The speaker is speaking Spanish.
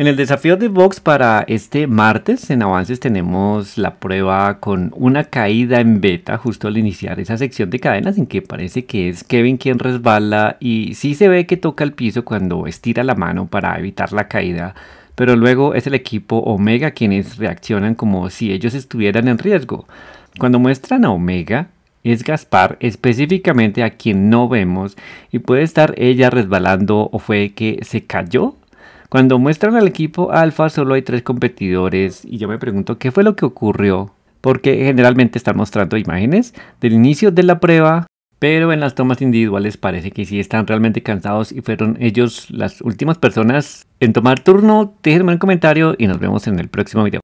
En el desafío de box para este martes en avances tenemos la prueba con una caída en beta justo al iniciar esa sección de cadenas en que parece que es Kevin quien resbala y sí se ve que toca el piso cuando estira la mano para evitar la caída pero luego es el equipo Omega quienes reaccionan como si ellos estuvieran en riesgo. Cuando muestran a Omega, es Gaspar específicamente a quien no vemos y puede estar ella resbalando o fue que se cayó cuando muestran al equipo alfa solo hay tres competidores y yo me pregunto qué fue lo que ocurrió, porque generalmente están mostrando imágenes del inicio de la prueba, pero en las tomas individuales parece que sí están realmente cansados y fueron ellos las últimas personas en tomar turno. Déjenme un comentario y nos vemos en el próximo video.